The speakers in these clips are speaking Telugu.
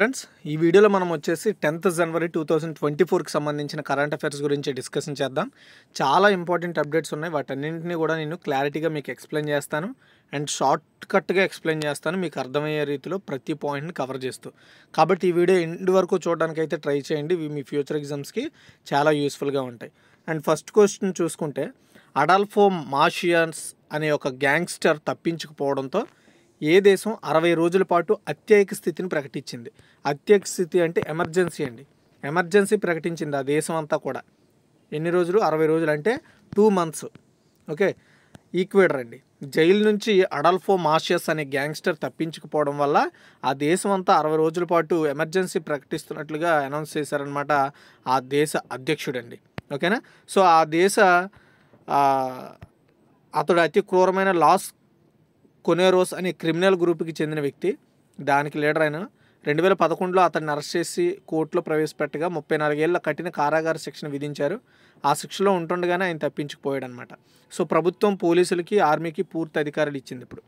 ఫ్రెండ్స్ ఈ వీడియోలో మనం వచ్చేసి tenth January two thousand twenty ఫోర్కి సంబంధించిన కరెంట్ అఫైర్స్ గురించి డిస్కషన్ చేద్దాం చాలా ఇంపార్టెంట్ అప్డేట్స్ ఉన్నాయి వాటన్నింటినీ కూడా నేను క్లారిటీగా మీకు ఎక్స్ప్లెయిన్ చేస్తాను అండ్ షార్ట్ కట్గా ఎక్స్ప్లెయిన్ చేస్తాను మీకు అర్థమయ్యే రీతిలో ప్రతి పాయింట్ని కవర్ చేస్తూ కాబట్టి ఈ వీడియో ఎండ్ వరకు చూడడానికి అయితే ట్రై చేయండి ఇవి మీ ఫ్యూచర్ ఎగ్జామ్స్కి చాలా యూస్ఫుల్గా ఉంటాయి అండ్ ఫస్ట్ క్వశ్చన్ చూసుకుంటే అడాల్ఫో మాషియన్స్ అనే ఒక గ్యాంగ్స్టర్ తప్పించుకుపోవడంతో ఏ దేశం అరవై రోజుల పాటు అత్యయక స్థితిని ప్రకటించింది అత్యయక స్థితి అంటే ఎమర్జెన్సీ అండి ఎమర్జెన్సీ ప్రకటించింది ఆ దేశం అంతా కూడా ఎన్ని రోజులు అరవై రోజులు అంటే టూ మంత్స్ ఓకే ఈక్వేడర్ అండి జైలు నుంచి అడల్ఫో మాషియస్ అనే గ్యాంగ్స్టర్ తప్పించుకుపోవడం వల్ల ఆ దేశం అంతా అరవై రోజుల పాటు ఎమర్జెన్సీ ప్రకటిస్తున్నట్లుగా అనౌన్స్ చేశారనమాట ఆ దేశ అధ్యక్షుడండి ఓకేనా సో ఆ దేశ అతడు అతి క్రూరమైన లాస్ కొనేరోస్ అనే క్రిమినల్ గ్రూప్కి చెందిన వ్యక్తి దానికి లీడర్ అయిన రెండు వేల పదకొండులో అతన్ని అరెస్ట్ చేసి కోర్టులో ప్రవేశపెట్టగా ముప్పై నాలుగేళ్ల కఠిన కారాగార శిక్షణ విధించారు ఆ శిక్షలో ఉంటుండగానే ఆయన తప్పించుకుపోయాడు అనమాట సో ప్రభుత్వం పోలీసులకి ఆర్మీకి పూర్తి అధికారులు ఇచ్చింది ఇప్పుడు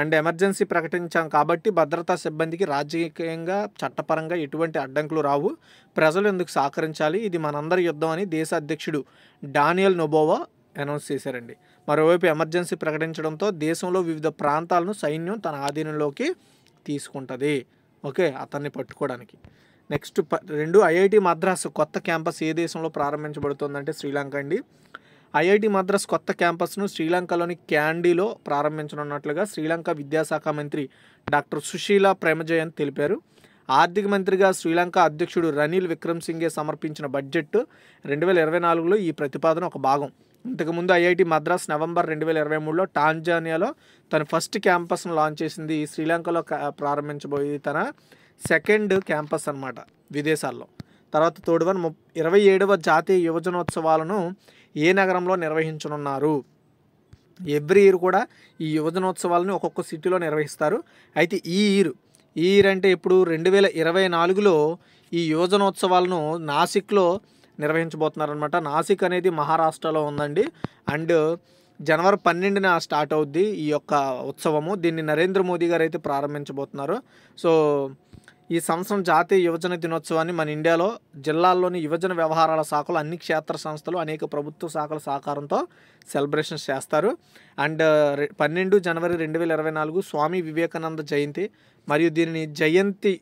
అండ్ ఎమర్జెన్సీ ప్రకటించాం కాబట్టి భద్రతా సిబ్బందికి రాజకీయంగా చట్టపరంగా ఎటువంటి అడ్డంకులు రావు ప్రజలు ఎందుకు సహకరించాలి ఇది మనందరి యుద్ధం అని దేశ అధ్యక్షుడు డానియల్ నొబోవా అనౌన్స్ చేశారండి మరోవైపు ఎమర్జెన్సీ ప్రకటించడంతో దేశంలో వివిధ ప్రాంతాలను సైన్యం తన ఆధీనంలోకి తీసుకుంటుంది ఓకే అతన్ని పట్టుకోవడానికి నెక్స్ట్ రెండు ఐఐటి మద్రాస్ కొత్త క్యాంపస్ ఏ దేశంలో ప్రారంభించబడుతుందంటే శ్రీలంక అండి ఐఐటి మద్రాస్ కొత్త క్యాంపస్ను శ్రీలంకలోని క్యాండీలో ప్రారంభించనున్నట్లుగా శ్రీలంక విద్యాశాఖ మంత్రి డాక్టర్ సుశీల ప్రేమజయన్ తెలిపారు ఆర్థిక మంత్రిగా శ్రీలంక అధ్యక్షుడు రనిల్ విక్రమ్ సమర్పించిన బడ్జెట్ రెండు వేల ఇరవై నాలుగులో ఈ ప్రతిపాదన ఒక భాగం ఇంతకుముందు ఐఐటి మద్రాస్ నవంబర్ రెండు వేల ఇరవై మూడులో టాంజానియాలో తన ఫస్ట్ క్యాంపస్ను లాంచ్ చేసింది శ్రీలంకలో ప్రారంభించబోయే తన సెకండ్ క్యాంపస్ అనమాట విదేశాల్లో తర్వాత తోడువన్ ము ఇరవై ఏడవ జాతీయ యువజనోత్సవాలను ఏ నగరంలో నిర్వహించనున్నారు ఎవ్రీ ఇయర్ కూడా ఈ యువజనోత్సవాలను ఒక్కొక్క సిటీలో నిర్వహిస్తారు అయితే ఈ ఇయర్ ఈ ఇయర్ అంటే ఇప్పుడు రెండు వేల ఇరవై నాలుగులో ఈ యువజనోత్సవాలను నాసిక్లో నిర్వహించబోతున్నారనమాట నాసిక్ అనేది మహారాష్ట్రలో ఉందండి అండ్ జనవరి పన్నెండున స్టార్ట్ అవుద్ది ఈ యొక్క ఉత్సవము దీన్ని నరేంద్ర మోదీ గారు అయితే ప్రారంభించబోతున్నారు సో ఈ సంవత్సరం జాతీయ యువజన దినోత్సవాన్ని మన ఇండియాలో జిల్లాల్లోని యువజన వ్యవహారాల శాఖలు అన్ని క్షేత్ర సంస్థలు అనేక ప్రభుత్వ శాఖల సహకారంతో సెలబ్రేషన్స్ చేస్తారు అండ్ పన్నెండు జనవరి రెండు వేల ఇరవై నాలుగు స్వామి వివేకానంద జయంతి మరియు దీనిని జయంతి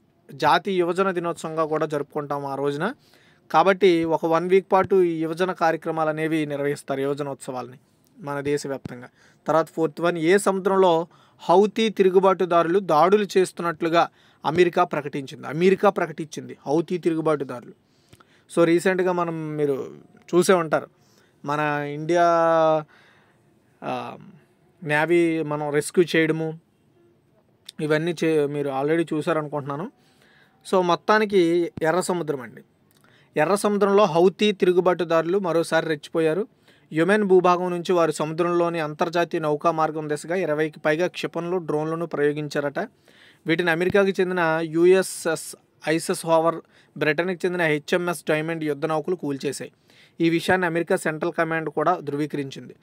జాతీయ యువజన దినోత్సవంగా కూడా జరుపుకుంటాం ఆ రోజున కాబట్టి ఒక వన్ వీక్ పాటు ఈ యువజన కార్యక్రమాలు అనేవి నిర్వహిస్తారు యువజనోత్సవాలని మన దేశవ్యాప్తంగా తర్వాత ఫోర్త్ వన్ ఏ సముద్రంలో హౌతీ తిరుగుబాటుదారులు దాడులు చేస్తున్నట్లుగా అమెరికా ప్రకటించింది అమెరికా ప్రకటించింది హౌతీ తిరుగుబాటుదారులు సో రీసెంట్గా మనం మీరు చూసే ఉంటారు మన ఇండియా నేవీ మనం రెస్క్యూ చేయడము ఇవన్నీ చే మీరు ఆల్రెడీ చూసారనుకుంటున్నాను సో మొత్తానికి ఎర్ర సముద్రం అండి ఎర్ర సముద్రంలో హౌతీ తిరుగుబాటుదారులు మరోసారి రెచ్చిపోయారు యుమెన్ భూభాగం నుంచి వారు సముద్రంలోని అంతర్జాతీయ నౌకా మార్గం దిశగా ఇరవైకి పైగా క్షిపణులు డ్రోన్లను ప్రయోగించారట వీటిని అమెరికాకు చెందిన యుఎస్ఎస్ ఐసెస్ హోవర్ బ్రిటన్కి చెందిన హెచ్ఎంఎస్ డైమండ్ యుద్ధ నౌకలు కూల్చేశాయి ఈ విషయాన్ని అమెరికా సెంట్రల్ కమాండ్ కూడా ధృవీకరించింది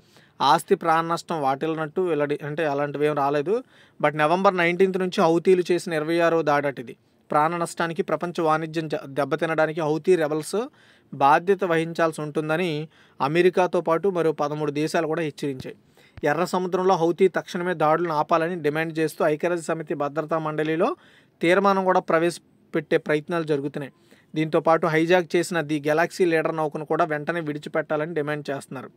ఆస్తి ప్రాణ నష్టం వాటిల్లనట్టు వెల్లడి అంటే అలాంటివి ఏం రాలేదు బట్ నవంబర్ నైన్టీన్త్ నుంచి హౌతీలు చేసిన ఇరవై ఆరో దాడటిది ప్రాణ నష్టానికి ప్రపంచ వాణిజ్యం దెబ్బతినడానికి హౌతీ రెబల్స్ బాధ్యత వహించాల్సి ఉంటుందని అమెరికాతో పాటు మరో పదమూడు దేశాలు కూడా హెచ్చరించాయి ఎర్ర సముద్రంలో హౌతీ తక్షణమే దాడులను ఆపాలని డిమాండ్ చేస్తూ ఐక్యరాజ్య సమితి భద్రతా మండలిలో తీర్మానం కూడా ప్రవేశపెట్టే ప్రయత్నాలు జరుగుతున్నాయి దీంతో పాటు హైజాక్ చేసిన ది గెలాక్సీ లీడర్ నౌకను కూడా వెంటనే విడిచిపెట్టాలని డిమాండ్ చేస్తున్నారు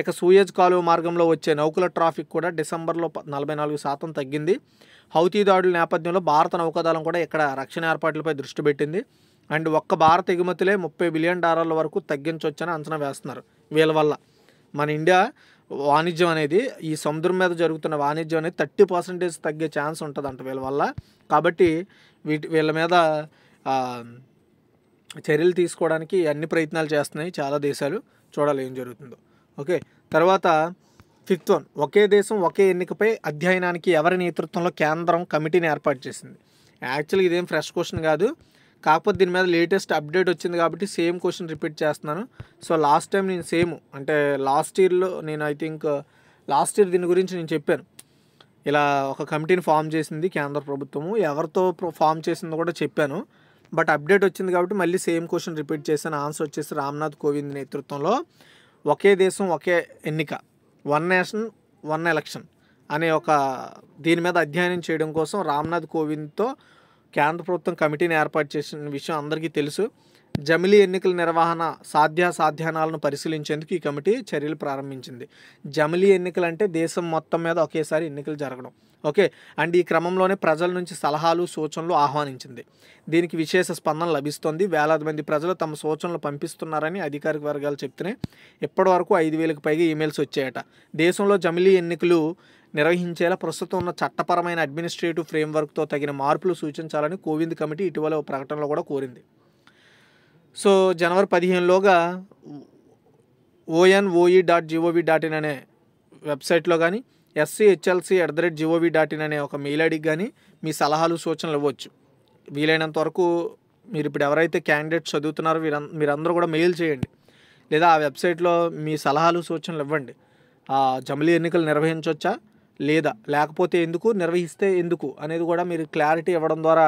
ఇక సూయజ్ కాలువ మార్గంలో వచ్చే నౌకల ట్రాఫిక్ కూడా డిసెంబర్లో నలభై నాలుగు శాతం తగ్గింది హౌతీ దాడుల నేపథ్యంలో భారత నౌకాదళం కూడా ఇక్కడ రక్షణ ఏర్పాట్లపై దృష్టి పెట్టింది అండ్ ఒక్క భారత ఎగుమతులే ముప్పై బిలియన్ డాలర్ల వరకు తగ్గించవచ్చని అంచనా వేస్తున్నారు వీళ్ళ వల్ల మన ఇండియా వాణిజ్యం అనేది ఈ సముద్రం మీద జరుగుతున్న వాణిజ్యం అనేది థర్టీ పర్సెంటేజ్ తగ్గే ఛాన్స్ ఉంటుందంట వీళ్ళ వల్ల కాబట్టి వీటి వీళ్ళ మీద చర్యలు తీసుకోవడానికి అన్ని ప్రయత్నాలు చేస్తున్నాయి చాలా దేశాలు చూడాలి ఏం జరుగుతుందో ఓకే తర్వాత ఫిఫ్త్ వన్ ఒకే దేశం ఒకే ఎన్నికపై అధ్యయనానికి ఎవరి నేతృత్వంలో కేంద్రం కమిటీని ఏర్పాటు చేసింది యాక్చువల్గా ఇదేం ఫ్రెష్ క్వశ్చన్ కాదు కాకపోతే దీని మీద లేటెస్ట్ అప్డేట్ వచ్చింది కాబట్టి సేమ్ క్వశ్చన్ రిపీట్ చేస్తున్నాను సో లాస్ట్ టైం నేను సేమ్ అంటే లాస్ట్ ఇయర్లో నేను ఐ థింక్ లాస్ట్ ఇయర్ దీని గురించి నేను చెప్పాను ఇలా ఒక కమిటీని ఫామ్ చేసింది కేంద్ర ప్రభుత్వము ఎవరితో ఫామ్ చేసిందో కూడా చెప్పాను బట్ అప్డేట్ వచ్చింది కాబట్టి మళ్ళీ సేమ్ క్వశ్చన్ రిపీట్ చేశాను ఆన్సర్ వచ్చేసి రామ్నాథ్ కోవింద్ నేతృత్వంలో ఒకే దేశం ఒకే ఎన్నిక వన్ నేషన్ వన్ ఎలక్షన్ అనే ఒక దీని మీద అధ్యయనం చేయడం కోసం రామ్నాథ్ కోవింద్తో కేంద్ర ప్రభుత్వం కమిటీని ఏర్పాటు చేసిన విషయం అందరికీ తెలుసు జమిలీ ఎన్నికల నిర్వహణ సాధ్యాసాధ్యానాలను పరిశీలించేందుకు ఈ కమిటీ చర్యలు ప్రారంభించింది జమిలీ ఎన్నికలు అంటే దేశం మొత్తం మీద ఒకేసారి ఎన్నికలు జరగడం ఓకే అండ్ ఈ క్రమంలోనే ప్రజల నుంచి సలహాలు సూచనలు ఆహ్వానించింది దీనికి విశేష స్పందన లభిస్తోంది వేలాది మంది ప్రజలు తమ సూచనలు పంపిస్తున్నారని అధికారిక వర్గాలు చెప్తున్నాయి ఇప్పటివరకు ఐదు వేలకు పైగా ఈమెయిల్స్ వచ్చాయట దేశంలో జమిలీ ఎన్నికలు నిర్వహించేలా ప్రస్తుతం ఉన్న చట్టపరమైన అడ్మినిస్ట్రేటివ్ ఫ్రేమ్వర్క్తో తగిన మార్పులు సూచించాలని కోవింద్ కమిటీ ఇటీవల ప్రకటనలో కూడా కోరింది సో జనవరి పదిహేనులోగా ONOE dot GOV dot in అనే వెబ్సైట్లో కానీ SCHLC at at the rate GOV dot in అనే ఒక మెయిల్ ఐడికి కానీ మీ సలహాలు సూచనలు ఇవ్వచ్చు వీలైనంత వరకు మీరు ఇప్పుడు ఎవరైతే క్యాండిడేట్స్ చదువుతున్నారో మీరు మీరందరూ కూడా మెయిల్ చేయండి లేదా ఆ వెబ్సైట్లో మీ సలహాలు సూచనలు ఇవ్వండి ఆ జమిలీ ఎన్నికలు నిర్వహించవచ్చా లేదా లేకపోతే ఎందుకు నిర్వహిస్తే ఎందుకు అనేది కూడా మీరు క్లారిటీ ఇవ్వడం ద్వారా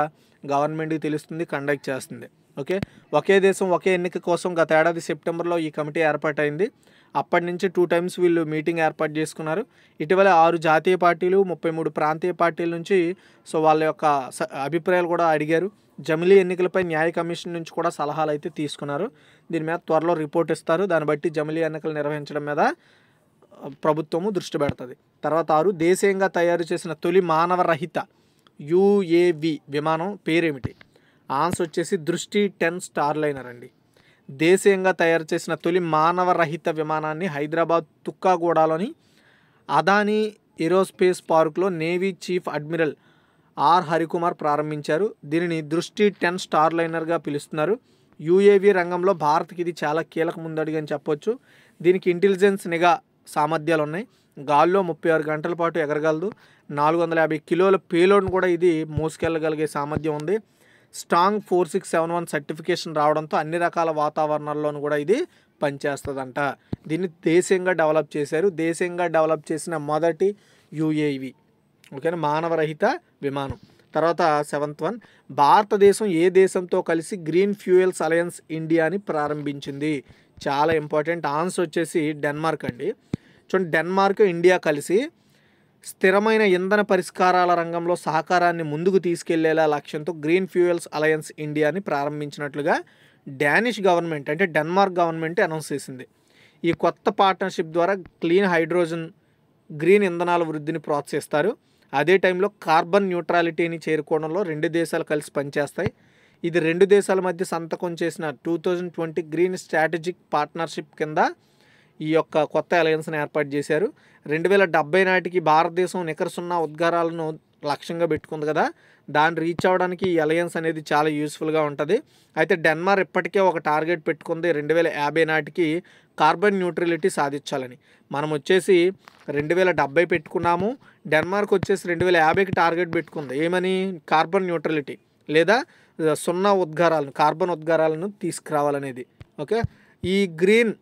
గవర్నమెంట్కి తెలుస్తుంది కండక్ట్ చేస్తుంది ఓకే ఒకే దేశం ఒకే ఎన్నిక కోసం గత ఏడాది సెప్టెంబర్లో ఈ కమిటీ ఏర్పాటైంది అప్పటి నుంచి టూ టైమ్స్ వీళ్ళు మీటింగ్ ఏర్పాటు చేసుకున్నారు ఇటీవల ఆరు జాతీయ పార్టీలు ముప్పై మూడు ప్రాంతీయ పార్టీల నుంచి సో వాళ్ళ యొక్క అభిప్రాయాలు కూడా అడిగారు జమిలీ ఎన్నికలపై న్యాయ కమిషన్ నుంచి కూడా సలహాలు అయితే తీసుకున్నారు దీని మీద త్వరలో రిపోర్ట్ ఇస్తారు దాన్ని బట్టి జమిలీ ఎన్నికలు నిర్వహించడం మీద ప్రభుత్వము దృష్టి పెడుతుంది తర్వాత ఆరు దేశీయంగా తయారు చేసిన తొలి మానవ రహిత యుఏవి విమానం పేరేమిటి ఆన్సర్ వచ్చేసి దృష్టి టెన్ స్టార్ లైనర్ అండి దేశీయంగా తయారు చేసిన తొలి మానవరహిత విమానాన్ని హైదరాబాద్ తుక్కాగూడలోని అదానీ ఏరోస్పేస్ పార్కులో Navy Chief Admiral R Harikumar ప్రారంభించారు దీనిని దృష్టి టెన్ స్టార్ లైనర్గా పిలుస్తున్నారు యూఏవీ రంగంలో భారత్కి ఇది చాలా కీలక ముందడిగా అని చెప్పొచ్చు దీనికి ఇంటెలిజెన్స్ నిఘా సామర్థ్యాలు ఉన్నాయి గాల్లో ముప్పై ఆరు గంటల పాటు ఎగరగలదు నాలుగు వందల యాభై కిలోల పేలోడ్ కూడా ఇది మోసుకెళ్ళగలిగే సామర్థ్యం ఉంది STANAG four six seven one certification రావడంతో అన్ని రకాల వాతావరణాల్లోనూ కూడా ఇది పనిచేస్తుందంట దీన్ని దేశీయంగా డెవలప్ చేశారు దేశీయంగా డెవలప్ చేసిన మొదటి యుఏవి ఓకేనా మానవరహిత విమానం తర్వాత సెవెంత్ వన్ భారతదేశం ఏ దేశంతో కలిసి గ్రీన్ ఫ్యూయల్స్ అలయన్స్ ఇండియాని ప్రారంభించింది చాలా ఇంపార్టెంట్ ఆన్సర్ వచ్చేసి డెన్మార్క్ అండి చూడండి డెన్మార్క్ ఇండియా కలిసి స్థిరమైన ఇంధన పరిష్కారాల రంగంలో సహకారాన్ని ముందుకు తీసుకెళ్లేలా లక్ష్యంతో గ్రీన్ ఫ్యూయల్స్ అలయన్స్ ఇండియాని ప్రారంభించినట్లుగా డానిష్ గవర్నమెంట్ అంటే డెన్మార్క్ గవర్నమెంట్ అనౌన్స్ చేసింది ఈ కొత్త పార్ట్నర్షిప్ ద్వారా క్లీన్ హైడ్రోజన్ గ్రీన్ ఇంధనాల వృద్ధిని ప్రోత్సహిస్తారు అదే టైంలో కార్బన్ న్యూట్రాలిటీని చేరుకోవడంలో రెండు దేశాలు కలిసి పనిచేస్తాయి ఇది రెండు దేశాల మధ్య సంతకం చేసిన two thousand twenty green strategic partnership కింద ఈ యొక్క కొత్త అలయన్స్ని ఏర్పాటు చేశారు రెండు వేల డెబ్బై నాటికి భారతదేశం నికరసున్న ఉద్గారాలను లక్ష్యంగా పెట్టుకుంది కదా దాన్ని రీచ్ అవ్వడానికి ఈ అలయన్స్ అనేది చాలా యూస్ఫుల్గా ఉంటుంది అయితే డెన్మార్క్ ఇప్పటికే ఒక టార్గెట్ పెట్టుకుంది రెండు వేల యాభై నాటికి కార్బన్ న్యూట్రలిటీ సాధించాలని మనం వచ్చేసి రెండు వేల డెబ్బై పెట్టుకున్నాము డెన్మార్క్ వచ్చేసి రెండు వేల యాభైకి టార్గెట్ పెట్టుకుంది ఏమని కార్బన్ న్యూట్రలిటీ లేదా సున్నా ఉద్గారాలను కార్బన్ ఉద్గారాలను తీసుకురావాలనేది ఓకే ఈ గ్రీన్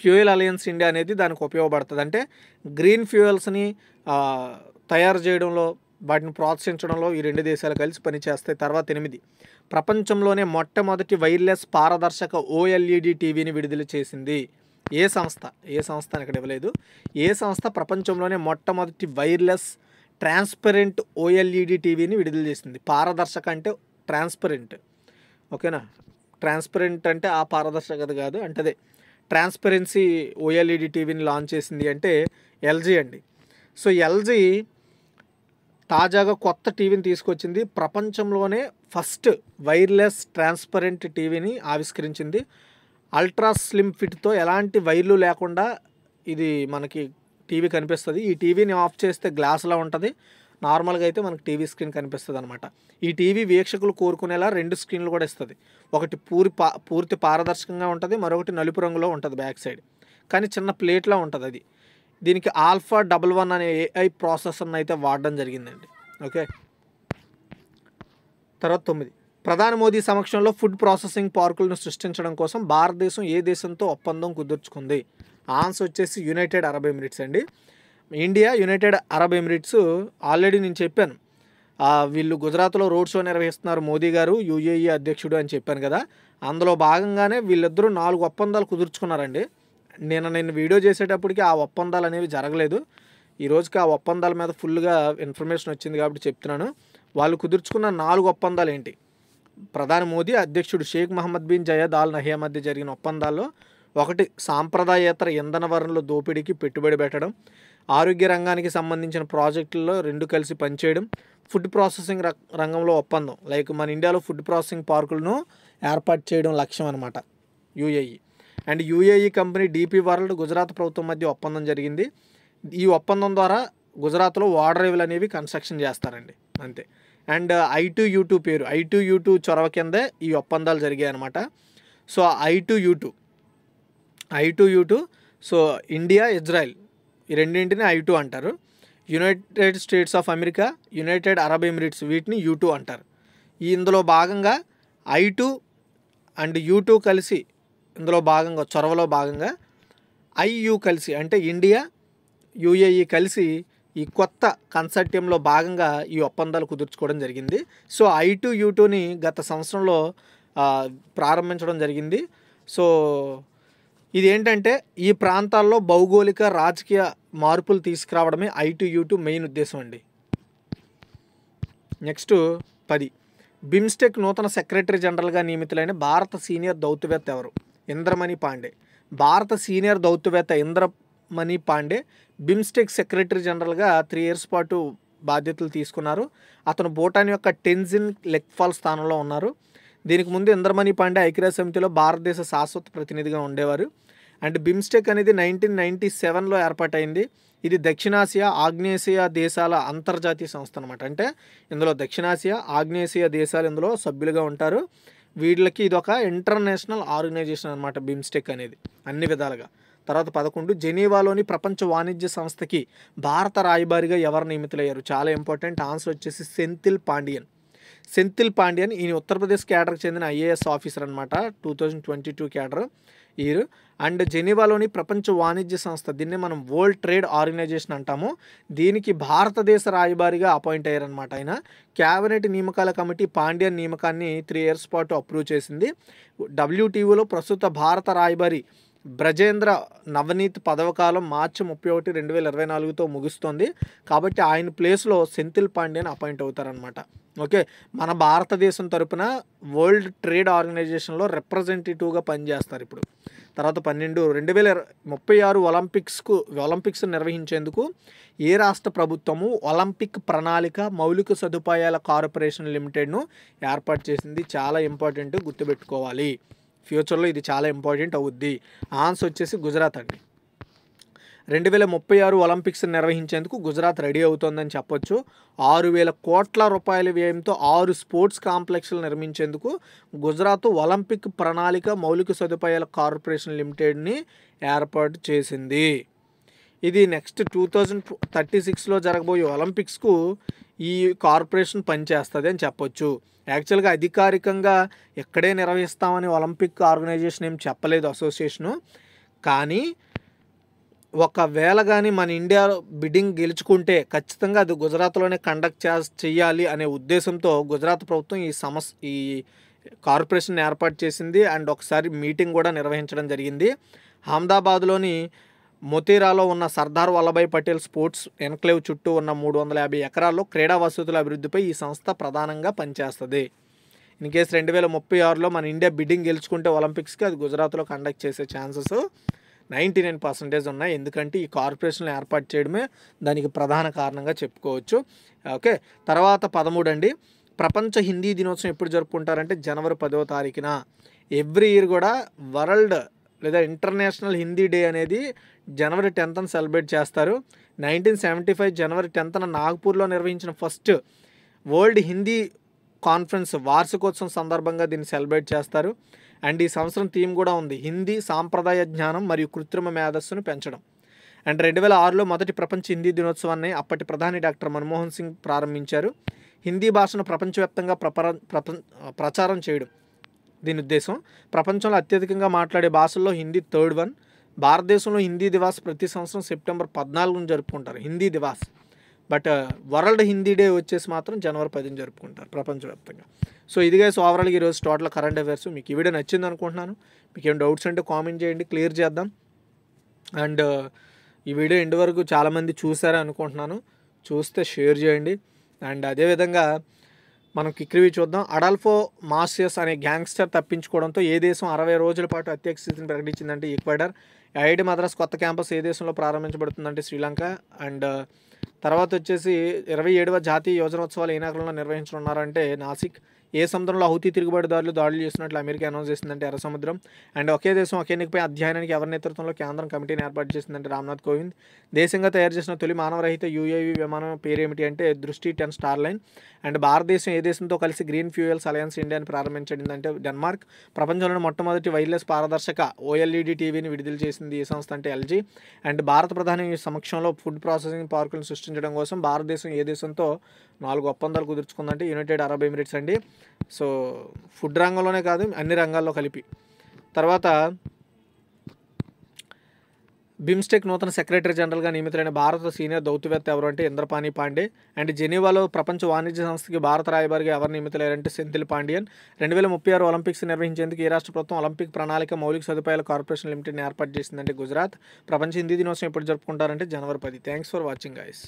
ఫ్యూయల్ అలయన్స్ ఇండియా అనేది దానికి ఉపయోగపడుతుంది అంటే గ్రీన్ ఫ్యూయల్స్ని తయారు చేయడంలో వాటిని ప్రోత్సహించడంలో ఈ రెండు దేశాలు కలిసి పనిచేస్తాయి తర్వాత ఎనిమిది ప్రపంచంలోనే మొట్టమొదటి వైర్లెస్ పారదర్శక ఓఎల్ఈడి టీవీని విడుదల చేసింది ఏ సంస్థ ఏ సంస్థ అని ఇక్కడ ఇవ్వలేదు ఏ సంస్థ ప్రపంచంలోనే మొట్టమొదటి వైర్లెస్ ట్రాన్స్పరెంట్ ఓఎల్ఈడి టీవీని విడుదల చేసింది పారదర్శక అంటే ట్రాన్స్పరెంట్ ఓకేనా ట్రాన్స్పరెంట్ అంటే ఆ పారదర్శకత కాదు అంటే అదే ట్రాన్స్పరెన్సీ ఓఎల్ఈడి టీవీని లాంచ్ చేసింది అంటే ఎల్జీ అండి సో ఎల్జీ తాజాగా కొత్త టీవీని తీసుకొచ్చింది ప్రపంచంలోనే ఫస్ట్ వైర్లెస్ ట్రాన్స్పరెంట్ టీవీని ఆవిష్కరించింది అల్ట్రా స్లిమ్ ఫిట్తో ఎలాంటి వైర్లు లేకుండా ఇది మనకి టీవీ కనిపిస్తుంది ఈ టీవీని ఆఫ్ చేస్తే గ్లాస్లా ఉంటుంది నార్మల్గా అయితే మనకు టీవీ స్క్రీన్ కనిపిస్తుంది అనమాట ఈ టీవీ వీక్షకులు కోరుకునేలా రెండు స్క్రీన్లు కూడా ఇస్తుంది ఒకటి పూరి పా పూర్తి పారదర్శకంగా ఉంటుంది మరొకటి నలుపు రంగులో ఉంటుంది బ్యాక్ సైడ్ కానీ చిన్న ప్లేట్లో ఉంటుంది అది దీనికి ఆల్ఫా డబల్ వన్ అనే ఏఐ ప్రాసెసర్ని అయితే వాడడం జరిగిందండి ఓకే తర్వాత తొమ్మిది ప్రధాని మోదీ సమక్షంలో ఫుడ్ ప్రాసెసింగ్ పార్కులను సృష్టించడం కోసం భారతదేశం ఏ దేశంతో ఒప్పందం కుదుర్చుకుంది ఆన్స్ వచ్చేసి యునైటెడ్ అరబ్ ఎమిరేట్స్ అండి India United Arab Emirates already నేను చెప్పాను వీళ్ళు గుజరాత్లో రోడ్ షో నిర్వహిస్తున్నారు మోదీ గారు యూఏఈ అధ్యక్షుడు అని చెప్పాను కదా అందులో భాగంగానే వీళ్ళిద్దరూ నాలుగు ఒప్పందాలు కుదుర్చుకున్నారండి నేను నేను వీడియో చేసేటప్పటికి ఆ ఒప్పందాలు అనేవి జరగలేదు ఈ రోజుకి ఆ ఒప్పందాల మీద ఫుల్గా ఇన్ఫర్మేషన్ వచ్చింది కాబట్టి చెప్తున్నాను వాళ్ళు కుదుర్చుకున్న నాలుగు ఒప్పందాలు ఏంటి ప్రధాని మోదీ అధ్యక్షుడు Sheikh Mohammed bin Zayed Al Nahyan మధ్య జరిగిన ఒప్పందాల్లో ఒకటి సాంప్రదాయేతర ఇంధన వనరుల దోపిడీకి పెట్టుబడి పెట్టడం ఆరోగ్య రంగానికి సంబంధించిన ప్రాజెక్టుల్లో రెండు కలిసి పనిచేయడం ఫుడ్ ప్రాసెసింగ్ రంగంలో ఒప్పందం లైక్ మన ఇండియాలో ఫుడ్ ప్రాసెసింగ్ పార్కులను ఏర్పాటు చేయడం లక్ష్యం అనమాట UAE and UAE company DP World Gujarat ప్రభుత్వం మధ్య ఒప్పందం జరిగింది ఈ ఒప్పందం ద్వారా గుజరాత్లో వాటర్ అనేవి కన్స్ట్రక్షన్ చేస్తారండి అంతే and I two U two పేరు ఐ టు యూ టూ చొరవ కిందే ఈ ఒప్పందాలు జరిగాయి అనమాట so I two U two I two U two so India Israel ఈ రెండింటిని ఐ టూ అంటారు United States of America United Arab Emirates వీటిని యూ టూ అంటారు ఈ ఇందులో భాగంగా I two and U two కలిసి ఇందులో భాగంగా చొరవలో భాగంగా ఐయు కలిసి అంటే ఇండియా యూఏఈ కలిసి ఈ కొత్త కన్సర్టియంలో భాగంగా ఈ ఒప్పందాలు కుదుర్చుకోవడం జరిగింది సో ఐ టు యూ టూని గత సంవత్సరంలో ప్రారంభించడం జరిగింది సో ఇది ఏంటంటే ఈ ప్రాంతాల్లో భౌగోళిక రాజకీయ మార్పులు తీసుకురావడమే యూటు మెయిన్ ఉద్దేశం అండి నెక్స్ట్ పది బిమ్స్టెక్ నూతన సెక్రటరీ జనరల్గా నియమితులైన భారత సీనియర్ దౌత్యవేత్త ఎవరు ఇంద్రమణి పాండే భారత సీనియర్ దౌత్యవేత్త ఇంద్రమణి పాండే బిమ్స్టెక్ సెక్రటరీ జనరల్గా త్రీ ఇయర్స్ పాటు బాధ్యతలు తీసుకున్నారు అతను భూటాన్ యొక్క టెన్జిన్ లెక్ఫాల్ స్థానంలో ఉన్నారు దీనికి ముందు ఇంద్రమణి పాండే ఐక్యరాజ్య సమితిలో భారతదేశ శాశ్వత ప్రతినిధిగా ఉండేవారు అండ్ బిమ్స్టెక్ అనేది నైన్టీన్ నైంటీ సెవెన్లో ఏర్పాటైంది ఇది దక్షిణాసియా ఆగ్నేసియా దేశాల అంతర్జాతీయ సంస్థ అనమాట అంటే ఇందులో దక్షిణాసియా ఆగ్నేసియా దేశాలు ఇందులో సభ్యులుగా ఉంటారు వీళ్ళకి ఇది ఒక ఇంటర్నేషనల్ ఆర్గనైజేషన్ అనమాట బిమ్స్టెక్ అనేది అన్ని విధాలుగా తర్వాత పదకొండు జెనీవాలోని ప్రపంచ వాణిజ్య సంస్థకి భారత రాయబారిగా ఎవరు నియమితులయ్యారు చాలా ఇంపార్టెంట్ ఆన్సర్ వచ్చేసి సెంతిల్ పాండియన్ సెంతిల్ పాండ్యన్ ఈయన ఉత్తరప్రదేశ్ క్యాడర్కి చెందిన ఐఏఎస్ ఆఫీసర్ అనమాట two thousand twenty two cadre year and జెనీవాలోని ప్రపంచ వాణిజ్య సంస్థ దీన్ని మనం వరల్డ్ ట్రేడ్ ఆర్గనైజేషన్ అంటాము దీనికి భారతదేశ రాయబారిగా అపాయింట్ అయ్యారనమాట ఆయన క్యాబినెట్ నియామకాల కమిటీ పాండ్యన్ నియామకాన్ని త్రీ ఇయర్స్ పాటు అప్రూవ్ చేసింది డబ్ల్యూటీఓలో ప్రస్తుత భారత రాయబారి బ్రజేంద్ర నవనీత్ పదవకాలం మార్చి ముప్పై ఒకటి రెండు వేల ఇరవై నాలుగుతో ముగుస్తుంది కాబట్టి ఆయన ప్లేస్లో సెంథిల్ పాండ్యన్ అపాయింట్ అవుతారనమాట ఓకే మన భారతదేశం తరపున వరల్డ్ ట్రేడ్ ఆర్గనైజేషన్లో రిప్రజెంటేటివ్గా పనిచేస్తారు ఇప్పుడు తర్వాత పన్నెండు రెండు వేల ముప్పై ఆరు ఒలింపిక్స్కు ఒలింపిక్స్ నిర్వహించేందుకు ఏ రాష్ట్ర ప్రభుత్వము ఒలింపిక్ ప్రణాళిక మౌలిక సదుపాయాల కార్పొరేషన్ లిమిటెడ్ను ఏర్పాటు చేసింది చాలా ఇంపార్టెంట్ గుర్తుపెట్టుకోవాలి ఫ్యూచర్లో ఇది చాలా ఇంపార్టెంట్ అవుద్ది ఆన్స్ వచ్చేసి గుజరాత్ అండి రెండు వేల ముప్పై ఆరు ఒలింపిక్స్ నిర్వహించేందుకు గుజరాత్ రెడీ అవుతోందని చెప్పొచ్చు ఆరు వేల కోట్ల రూపాయల వ్యయంతో ఆరు స్పోర్ట్స్ కాంప్లెక్స్లు నిర్మించేందుకు గుజరాత్ ఒలింపిక్ ప్రణాళిక మౌలిక సదుపాయాల కార్పొరేషన్ లిమిటెడ్ని ఏర్పాటు చేసింది ఇది నెక్స్ట్ టూ థౌజండ్ థర్టీ సిక్స్లో జరగబోయే ఒలింపిక్స్కు ఈ కార్పొరేషన్ పనిచేస్తుంది అని చెప్పొచ్చు యాక్చువల్గా అధికారికంగా ఎక్కడే నిర్వహిస్తామని ఒలింపిక్ ఆర్గనైజేషన్ ఏం చెప్పలేదు అసోసియేషను కానీ ఒకవేళ కానీ మన ఇండియా బిడ్డింగ్ గెలుచుకుంటే ఖచ్చితంగా అది గుజరాత్లోనే కండక్ట్ చే చేయాలి అనే ఉద్దేశంతో గుజరాత్ ప్రభుత్వం ఈ సమస్ ఈ కార్పొరేషన్ ఏర్పాటు చేసింది అండ్ ఒకసారి మీటింగ్ కూడా నిర్వహించడం జరిగింది అహ్మదాబాద్లోని మొతీరాలో ఉన్న సర్దార్ వల్లభాయ్ పటేల్ స్పోర్ట్స్ ఎన్క్లేవ్ చుట్టూ ఉన్న మూడు వందల యాభై ఎకరాల్లో క్రీడా వసతుల అభివృద్ధిపై ఈ సంస్థ ప్రధానంగా పనిచేస్తుంది ఇన్ కేసు రెండు వేల ముప్పై ఆరులో మన ఇండియా బిడ్డింగ్ గెలుచుకుంటే ఒలింపిక్స్కి అది గుజరాత్లో కండక్ట్ చేసే ఛాన్సెస్ నైంటీ నైన్ పర్సెంటేజ్ ఉన్నాయి ఎందుకంటే ఈ కార్పొరేషన్లు ఏర్పాటు చేయడమే దానికి ప్రధాన కారణంగా చెప్పుకోవచ్చు ఓకే తర్వాత పదమూడు అండి ప్రపంచ హిందీ దినోత్సవం ఎప్పుడు జరుపుకుంటారంటే జనవరి పదో తారీఖున ఎవ్రీ ఇయర్ కూడా వరల్డ్ లేదా ఇంటర్నేషనల్ హిందీ డే అనేది జనవరి టెన్త్న సెలబ్రేట్ చేస్తారు నైన్టీన్ సెవెంటీ ఫైవ్ జనవరి టెన్త్న నాగ్పూర్లో నిర్వహించిన ఫస్ట్ వరల్డ్ హిందీ కాన్ఫరెన్స్ వార్షికోత్సవం సందర్భంగా దీన్ని సెలబ్రేట్ చేస్తారు అండ్ ఈ సంవత్సరం థీమ్ కూడా ఉంది హిందీ సాంప్రదాయ జ్ఞానం మరియు కృత్రిమ మేధస్సును పెంచడం అండ్ రెండు వేల ఆరులో మొదటి ప్రపంచ హిందీ దినోత్సవాన్ని అప్పటి ప్రధాని డాక్టర్ మన్మోహన్ సింగ్ ప్రారంభించారు హిందీ భాషను ప్రపంచవ్యాప్తంగా ప్రపర ప్రపంచ ప్రచారం చేయడం దీని ఉద్దేశం ప్రపంచంలో అత్యధికంగా మాట్లాడే భాషల్లో హిందీ థర్డ్ వన్ భారతదేశంలో హిందీ దివాస్ ప్రతి సంవత్సరం సెప్టెంబర్ పద్నాలుగును జరుపుకుంటారు Hindi Divas but uh, world Hindi day వచ్చేసి మాత్రం జనవరి పదిని జరుపుకుంటారు ప్రపంచవ్యాప్తంగా సో ఇదిగా సో ఓవరాల్గా ఈరోజు టోటల్ కరెంట్ అఫేర్స్ మీకు ఈ వీడియో నచ్చింది అనుకుంటున్నాను మీకు ఏం డౌట్స్ ఉంటే కామెంట్ చేయండి క్లియర్ చేద్దాం అండ్ uh, ఈ వీడియో ఇంటి వరకు చాలామంది చూసారని అనుకుంటున్నాను చూస్తే షేర్ చేయండి అండ్ అదేవిధంగా మనం కిక్రివి చూద్దాం అడాల్ఫో మాసియస్ అనే గ్యాంగ్స్టర్ తప్పించుకోవడంతో ఏ దేశం అరవై రోజుల పాటు అత్యక్ష స్థితిని ప్రకటించిందంటే ఈక్వైడర్ ఐఐటి మద్రాస్ కొత్త క్యాంపస్ ఏ దేశంలో ప్రారంభించబడుతుందంటే శ్రీలంక అండ్ తర్వాత వచ్చేసి ఇరవై ఏడవ జాతీయ యోజనోత్సవాలు ఏ నగరంలో నిర్వహించనున్నారంటే నాసిక్ ఏ సముద్రంలో హౌతీ తిరుగుబాటుదారులు దాడులు చేస్తున్నట్లు అమెరికా అనౌన్స్ చేసిందంటే ఎర్ర సముద్రం అండ్ ఒకే దేశం ఒకే ఎన్నికపై అధ్యయనానికి ఎవరి నేతృత్వంలో కేంద్రం కమిటీని ఏర్పాటు చేసిందంటే రామ్నాథ్ కోవింద్ దేశంగా తయారు చేసిన తొలి మానవరహిత యూఏవీ విమానం పేరు ఏమిటి అంటే దృష్టి టెన్ స్టార్ లైన్ అండ్ భారతదేశం ఏ దేశంతో కలిసి గ్రీన్ ఫ్యూయల్స్ అలయన్స్ ఇండియాని అంటే డెన్మార్క్ ప్రపంచంలోని మొట్టమొదటి వైర్లెస్ పారదర్శక ఓఎల్ఈడి టీవీని విడుదల చేసింది ఈ సంస్థ అంటే ఎల్జీ అండ్ భారత ప్రధాని సమక్షంలో ఫుడ్ ప్రాసెసింగ్ పార్కులను సృష్టించడం కోసం భారతదేశం ఏ దేశంతో నాలుగు ఒప్పందాలు కుదుర్చుకుందంటే యునైటెడ్ అరబ్ ఎమిరేట్స్ అండి సో ఫుడ్ రంగంలోనే కాదు అన్ని రంగాల్లో కలిపి తర్వాత బిమ్స్టెక్ నూతన సెక్రటరీ జనరల్గా నియమితులైన భారత సీనియర్ దౌత్యవేత్త ఎవరు అంటే ఇంద్రపాణి పాండే అండ్ జెనీవాలో ప్రపంచ వాణిజ్య సంస్థకి భారత రాయబారిగా ఎవరు నియమితులయ్యారంటే సెంథిల్ పాండియన్ రెండు వేల ముప్పై ఆరు ఒలింపిక్స్ నిర్వహించేందుకు ఈ రాష్ట్ర ప్రభుత్వం ఒలింపిక్ ప్రణాళిక మౌలిక సదుపాయాల కార్పొరేషన్ లిమిటెడ్ని ఏర్పాటు చేసిందంటే గుజరాత్ ప్రపంచ హిందీ దినోత్సవం ఎప్పుడు జరుపుకుంటారంటే జనవరి పది థ్యాంక్స్ ఫర్ వాచింగ్ గైస్